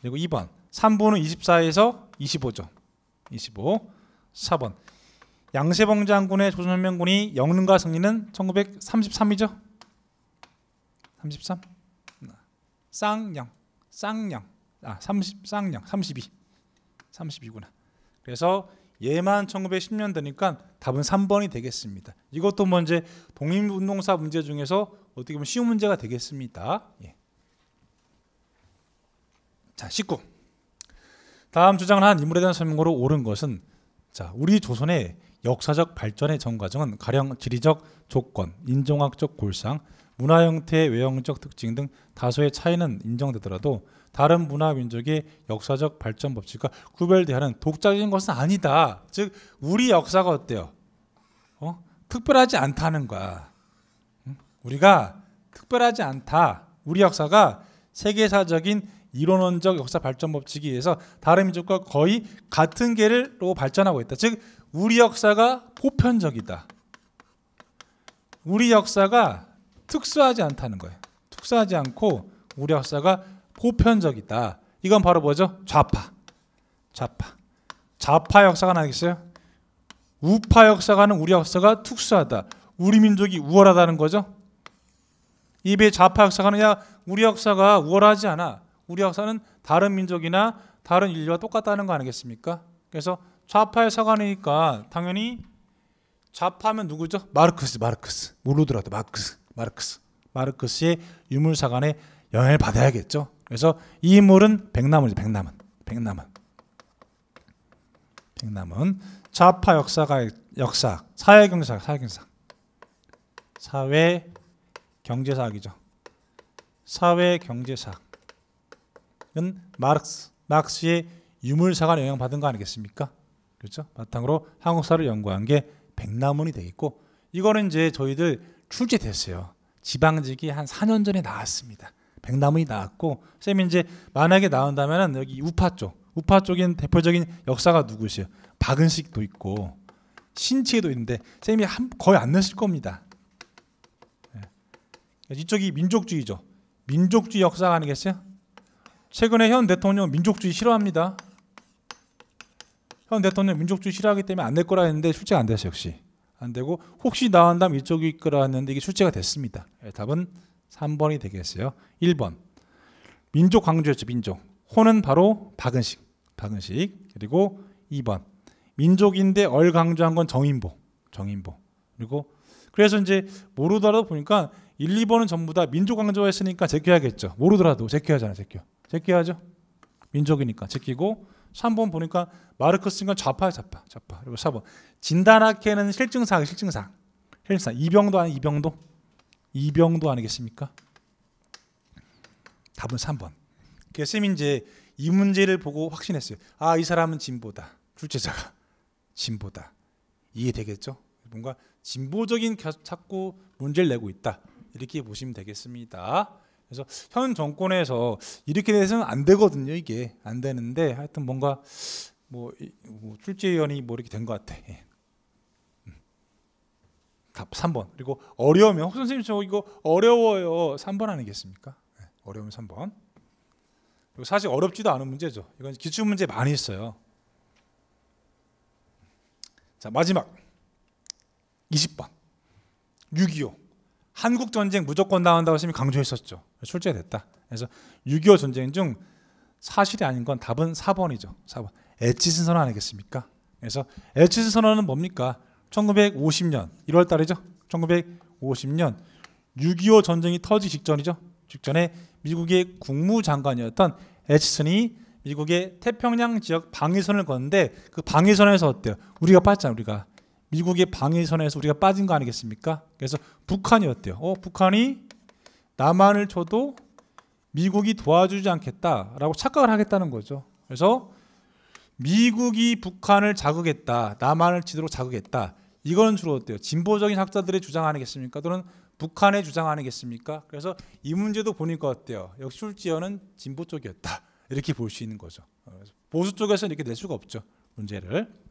그리고 2번 3번은 24에서 25죠 25 4번 양세봉 장군의 조선혁명군이 영릉과 승리는 1933이죠 33 쌍영 쌍영 아 30, 쌍영 32 32구나 그래서 얘만 1910년대니까 답은 3번이 되겠습니다 이것도 먼저 제 독립운동사 문제 중에서 어떻게 보면 쉬운 문제가 되겠습니다 예. 자, 19. 다음 주장한 인물에 대한 설명으로 옳은 것은 자, 우리 조선의 역사적 발전의 전 과정은 가령 지리적 조건, 인종학적 골상, 문화 형태의 외형적 특징 등 다소의 차이는 인정되더라도 다른 문화 민족의 역사적 발전 법칙과 구별되하는 독자적인 것은 아니다. 즉 우리 역사가 어때요? 어? 특별하지 않다는 거야. 우리가 특별하지 않다. 우리 역사가 세계사적인 이론원적 역사 발전 법칙에 의해서 다른 민족과 거의 같은 계로 발전하고 있다. 즉 우리 역사가 보편적이다. 우리 역사가 특수하지 않다는 거예요. 특수하지 않고 우리 역사가 보편적이다. 이건 바로 뭐죠? 좌파. 좌파. 좌파 역사가 나겠어요? 우파 역사가는 우리 역사가 특수하다. 우리 민족이 우월하다는 거죠. 이에 좌파 역사가는 야 우리 역사가 우월하지 않아. 우리 역사는 다른 민족이나 다른 인류와 똑같다는 거 아니겠습니까? 그래서 좌파의 사관이니까 당연히 좌파면 누구죠? 마르크스, 마르크스. 모르더라도 마르크스, 마르크스. 마르크스의 유물 사관에 영향을 받아야겠죠. 그래서 이 인물은 백남은 백남은, 백남은, 백남은 좌파 역사가 역사, 사회경사, 사회경사, 사회 경제사학이죠. 사회 경제사 마르크스, 마르크스의 유물사관 영향 받은 거 아니겠습니까? 그렇죠? 바탕으로 한국사를 연구한 게 백남원이 돼 있고 이거는 이제 저희들 출제됐어요. 지방직이 한 4년 전에 나왔습니다. 백남원이 나왔고 쌤이 제 만약에 나온다면은 여기 우파 쪽, 우파 쪽인 대표적인 역사가 누구시요? 박은식도 있고 신치도 있는데 쌤이 한, 거의 안넣으 겁니다. 예. 이쪽이 민족주의죠. 민족주의 역사가 아니겠어요? 최근에 현 대통령 민족주의 싫어합니다. 현 대통령 민족주의 싫어하기 때문에 안 될 거라 했는데 출제가 안 됐어요 역시 안 되고 혹시 나온다면 이쪽이 있거라 했는데 이게 출제가 됐습니다. 예, 답은 3번이 되겠어요. 1번 민족 강조였죠 민족 호는 바로 박은식 박은식 그리고 2번 민족인데 얼 강조한 건 정인보 정인보 그리고 그래서 이제 모르더라도 보니까 1, 2번은 전부 다 민족 강조했으니까 제껴야겠죠 모르더라도 제껴야잖아 요 제껴 제끼하죠. 민족이니까 제끼고 3번 보니까 마르크스인건 좌파 좌파 좌파 그리고 4번 진다라케는 실증상 실증상 실증상 이병도 아니 이병도 이병도 아니겠습니까? 답은 3번. 그래서 그러니까 이제 이 문제를 보고 확신했어요. 아이 사람은 진보다 출제자가 진보다 이해되겠죠? 뭔가 진보적인 자꾸 문제를 내고 있다 이렇게 보시면 되겠습니다. 그래서 현 정권에서 이렇게 돼서는 안 되거든요. 이게 안 되는데 하여튼 뭔가 뭐, 뭐 출제위원이 뭐 이렇게 된 것 같아. 예. 음. 답 3번. 그리고 어려우면 혹 선생님 저 이거 어려워요. 3번 아니겠습니까? 예. 어려우면 3번. 그리고 사실 어렵지도 않은 문제죠. 이건 기출 문제 많이 있어요. 자, 마지막 20번. 6.25 한국 전쟁 무조건 나온다고 선생님이 강조했었죠. 출제됐다. 그래서 6.25 전쟁 중 사실이 아닌 건 답은 4번이죠. 4번. 에치슨 선언 아니겠습니까? 그래서 에치슨 선언은 뭡니까? 1950년 1월 달이죠. 1950년 6.25 전쟁이 터지 직전이죠. 직전에 미국의 국무장관이었던 에치슨이 미국의 태평양 지역 방위선을 걷데그 방위선에서 어때요? 우리가 봤잖아요. 우리가 미국의 방위선에서 우리가 빠진 거 아니겠습니까? 그래서 북한이 어때요? 어, 북한이 남한을 쳐도 미국이 도와주지 않겠다라고 착각을 하겠다는 거죠. 그래서 미국이 북한을 자극했다, 남한을 치도록 자극했다. 이건 주로 어때요? 진보적인 학자들의 주장 아니겠습니까? 또는 북한의 주장 아니겠습니까? 그래서 이 문제도 보니까 어때요? 역시 출지어는 진보 쪽이었다. 이렇게 볼 수 있는 거죠. 어, 보수 쪽에서는 이렇게 낼 수가 없죠. 문제를.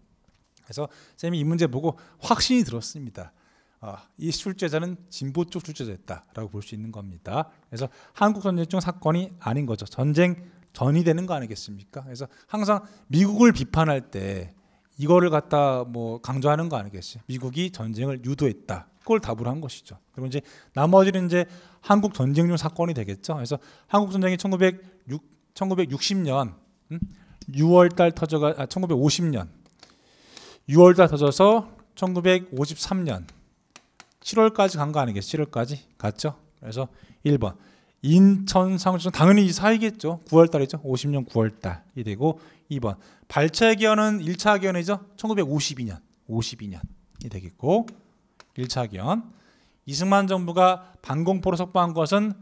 그래서 쌤이 이 문제 보고 확신이 들었습니다. 아, 이 출제자는 진보 쪽 출제자였다라고 볼 수 있는 겁니다. 그래서 한국 전쟁 사건이 아닌 거죠. 전쟁 전이 되는 거 아니겠습니까? 그래서 항상 미국을 비판할 때 이거를 갖다 뭐 강조하는 거 아니겠어요? 미국이 전쟁을 유도했다. 그걸 답으로 한 것이죠. 그리고 이제 나머지는 이제 한국 전쟁 중 사건이 되겠죠. 그래서 한국 전쟁이 1906, 1960년 6월 달 터져가 아, 1950년 6월달 터져서 1953년 7월까지 간 거 아니겠어요? 7월까지 갔죠. 그래서 1번 인천 상호지점 당연히 이 사이겠죠. 9월달이죠. 50년 9월달이 되고 2번 발췌 기원은 1차 기원이죠. 1952년 52년이 되겠고 1차 기원 이승만 정부가 반공포로 석방한 것은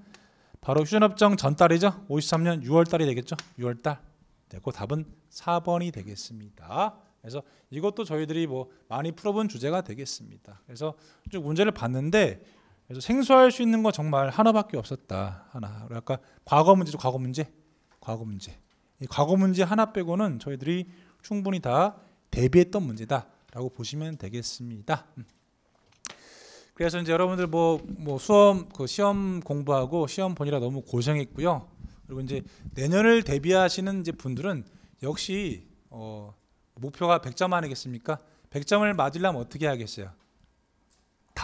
바로 휴전협정 전달이죠. 53년 6월달이 되겠죠. 6월달 되고 답은 4번이 되겠습니다. 그래서 이것도 저희들이 뭐 많이 풀어본 주제가 되겠습니다. 그래서 쭉 문제를 봤는데 그래서 생소할 수 있는 거 정말 하나밖에 없었다. 하나. 아까 과거 문제도 과거 문제. 과거 문제. 이 과거 문제 하나 빼고는 저희들이 충분히 다 대비했던 문제다라고 보시면 되겠습니다. 음. 그래서 이제 여러분들 뭐, 뭐 수험 그 시험 공부하고 시험 보느라 너무 고생했고요. 그리고 이제 내년을 대비하시는 이제 분들은 역시 어 목표가 100점 아니겠습니까? 100점을 맞으려면 어떻게 하겠어요다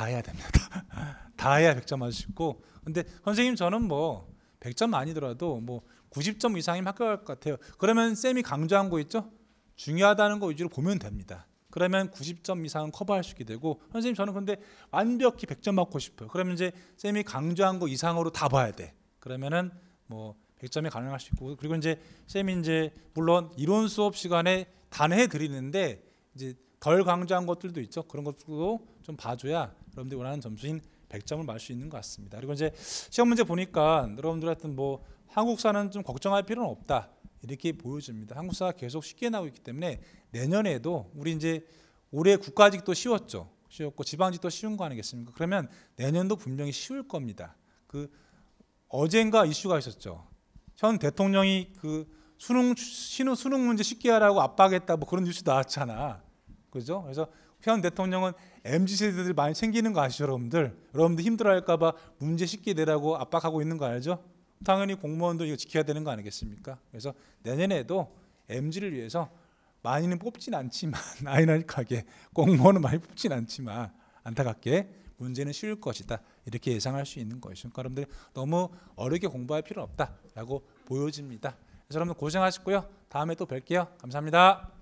해야 됩니다. 다 해야 100점 맞을 수 있고 근데 선생님 저는 뭐 100점 아니더라도 뭐 90점 이상이면 합격할 것 같아요. 그러면 쌤이 강조한 거 있죠? 중요하다는 거 위주로 보면 됩니다. 그러면 90점 이상은 커버할 수 있게 되고 선생님 저는 근데 완벽히 100점 맞고 싶어요. 그러면 이제 쌤이 강조한 거 이상으로 다 봐야 돼. 그러면은 뭐 100점이 가능할 수 있고 그리고 이제 쌤이 이제 물론 이론 수업 시간에 단회해 드리는데 이제 덜 강조한 것들도 있죠. 그런 것도 좀 봐줘야 여러분들이 원하는 점수인 100점을 맞을 수 있는 것 같습니다. 그리고 이제 시험 문제 보니까 여러분들 하여튼 뭐 한국사는 좀 걱정할 필요는 없다 이렇게 보여집니다. 한국사가 계속 쉽게 나오고 있기 때문에 내년에도 우리 이제 올해 국가직도 쉬웠죠. 쉬웠고 지방직도 쉬운 거 아니겠습니까? 그러면 내년도 분명히 쉬울 겁니다. 그 어젠가 이슈가 있었죠. 현 대통령이 그 수능 신우 수능 문제 쉽게 하라고 압박했다 뭐 그런 뉴스 나왔잖아. 그죠? 그래서 현 대통령은 mz 세대들이 많이 챙기는 거 아시죠, 여러분들? 여러분들 힘들어할까봐 문제 쉽게 내라고 압박하고 있는 거 알죠? 당연히 공무원도 이거 지켜야 되는 거 아니겠습니까? 그래서 내년에도 mz를 위해서 많이는 뽑진 않지만 아이나닉하게 공무원은 많이 뽑진 않지만 안타깝게 문제는 쉬울 것이다 이렇게 예상할 수 있는 것이죠. 그러니까 여러분들 너무 어렵게 공부할 필요는 없다라고 보여집니다. 여러분 고생하셨고요. 다음에 또 뵐게요. 감사합니다.